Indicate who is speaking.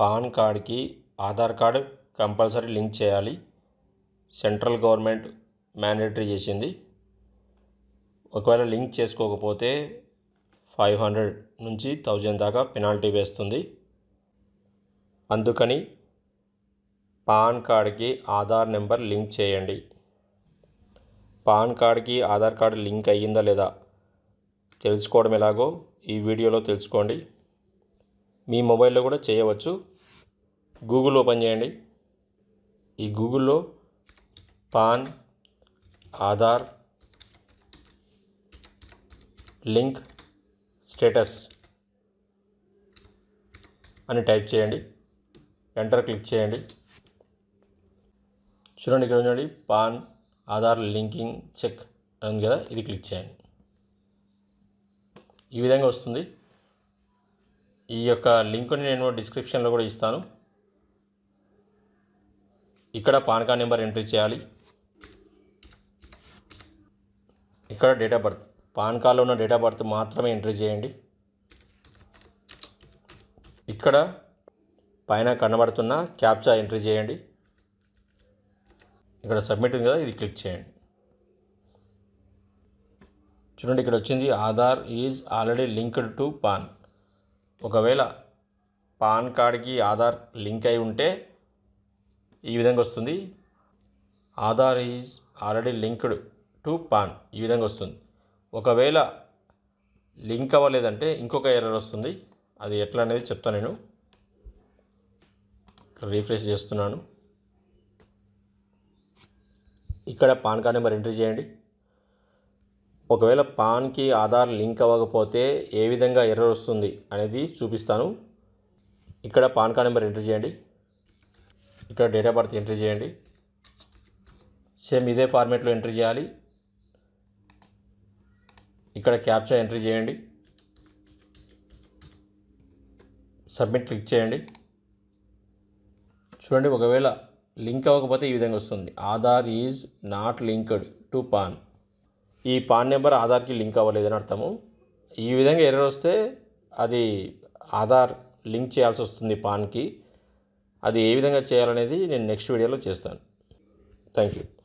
Speaker 1: pan కార్డ్కి Aadhaar card compulsory link చేయాలి central government mandatory చేసింది ఒకవేళ లింక్ చేసుకోకపోతే ఫైవ్ హండ్రెడ్ నుంచి థౌజండ్ దాకా పెనాల్టీ వేస్తుంది అందుకని పాన్ కార్డ్కి ఆధార్ నెంబర్ లింక్ చేయండి పాన్ కార్డ్కి ఆధార్ కార్డు లింక్ అయ్యిందా లేదా తెలుసుకోవడం ఎలాగో ఈ వీడియోలో తెలుసుకోండి మీ మొబైల్లో కూడా చేయవచ్చు గూగుల్ ఓపెన్ చేయండి ఈ గూగుల్లో పాన్ ఆధార్ లింక్ స్టేటస్ అని టైప్ చేయండి ఎంటర్ క్లిక్ చేయండి చూడండి ఇక్కడ చూడండి పాన్ ఆధార్ లింకింగ్ చెక్ ఉంది కదా ఇది క్లిక్ చేయండి ఈ విధంగా వస్తుంది ఈ యొక్క లింక్ని నేను డిస్క్రిప్షన్లో కూడా ఇస్తాను ఇక్కడ పాన్ కార్డ్ నెంబర్ ఎంట్రీ చేయాలి ఇక్కడ డేట్ ఆఫ్ బర్త్ పాన్ కార్డ్లో ఉన్న డేట్ ఆఫ్ బర్త్ మాత్రమే ఎంట్రీ చేయండి ఇక్కడ పైన కనబడుతున్న క్యాప్చా ఎంట్రీ చేయండి ఇక్కడ సబ్మిట్ ఉంది కదా ఇది క్లిక్ చేయండి చూడండి ఇక్కడ వచ్చింది Aadhaar is already linked to PAN ఒకవేళ పాన్ కార్డ్కి ఆధార్ లింక్ అయి ఉంటే ఈ విధంగా వస్తుంది Aadhaar is already linked to PAN ఈ విధంగా వస్తుంది ఒకవేళ లింక్ అవ్వలేదంటే ఇంకొక ఎర్రర్ వస్తుంది అది ఎట్లా అనేది చెప్తాను నేను రీఫ్రెష్ చేస్తున్నాను ఇక్కడ పాన్ కార్డ్ నెంబర్ ఎంట్రీ చేయండి ఒకవేళ పాన్కి ఆధార్ లింక్ అవ్వకపోతే ఏ విధంగా ఎర్రర్ వస్తుంది అనేది చూపిస్తాను ఇక్కడ పాన్ కార్డ్ నెంబర్ ఎంట్రీ చేయండి ఇక్కడ డేట్ ఆఫ్ బర్త్ ఎంట్రీ చేయండి సేమ్ ఇదే ఫార్మేట్లో ఎంట్రీ చేయాలి ఇక్కడ క్యాప్చా ఎంట్రీ చేయండి సబ్మిట్ క్లిక్ చేయండి చూడండి ఒకవేళ లింక్ అవ్వకపోతే ఈ విధంగా వస్తుంది Aadhaar is not linked to PAN ఈ పాన్ నెంబర్ ఆధార్కి లింక్ అవ్వలేదని అర్థము ఈ విధంగా ఎర్రర్ వస్తే అది ఆధార్ లింక్ చేయాల్సి వస్తుంది పాన్కి అది ఏ విధంగా చేయాలనేది నేను నెక్స్ట్ వీడియోలో చేస్తాను థ్యాంక్ యూ